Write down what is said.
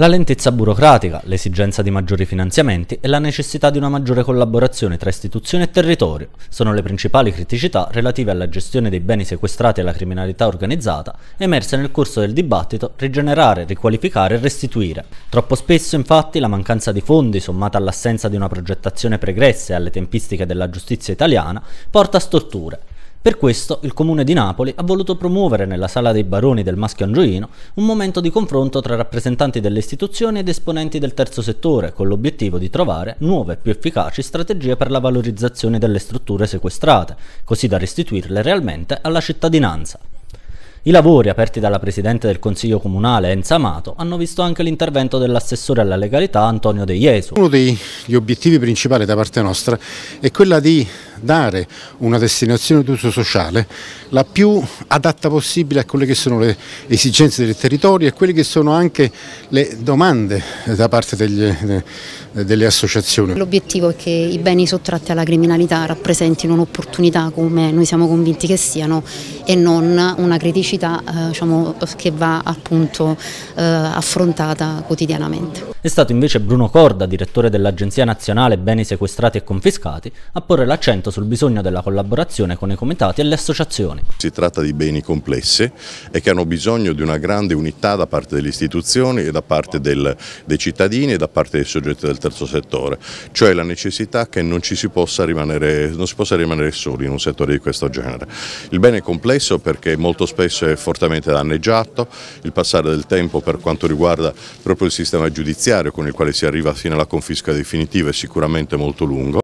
La lentezza burocratica, l'esigenza di maggiori finanziamenti e la necessità di una maggiore collaborazione tra istituzioni e territorio sono le principali criticità relative alla gestione dei beni sequestrati alla criminalità organizzata emerse nel corso del dibattito Rigenerare, riqualificare e restituire. Troppo spesso infatti la mancanza di fondi sommata all'assenza di una progettazione pregressa e alle tempistiche della giustizia italiana porta a storture, per questo il comune di Napoli ha voluto promuovere nella Sala dei Baroni del Maschio Angioino un momento di confronto tra rappresentanti delle istituzioni ed esponenti del terzo settore con l'obiettivo di trovare nuove e più efficaci strategie per la valorizzazione delle strutture sequestrate, così da restituirle realmente alla cittadinanza. I lavori aperti dalla Presidente del Consiglio Comunale Enza Amato hanno visto anche l'intervento dell'assessore alla legalità Antonio De Iesu. Uno degli obiettivi principali da parte nostra è quella di dare una destinazione d'uso sociale la più adatta possibile a quelle che sono le esigenze del territorio e a quelle che sono anche le domande da parte degli, eh, delle associazioni. L'obiettivo è che i beni sottratti alla criminalità rappresentino un'opportunità come noi siamo convinti che siano e non una criticità eh, diciamo, che va appunto eh, affrontata quotidianamente. È stato invece Bruno Corda, direttore dell'Agenzia Nazionale Beni Sequestrati e Confiscati, a porre l'accento appunto sul bisogno della collaborazione con i comitati e le associazioni. Si tratta di beni complessi e che hanno bisogno di una grande unità da parte delle istituzioni e da parte del, dei cittadini e da parte dei soggetti del terzo settore, cioè la necessità che non, si possa, rimanere, non si possa rimanere soli in un settore di questo genere. Il bene è complesso perché molto spesso è fortemente danneggiato, il passare del tempo per quanto riguarda proprio il sistema giudiziario con il quale si arriva fino alla confisca definitiva è sicuramente molto lungo.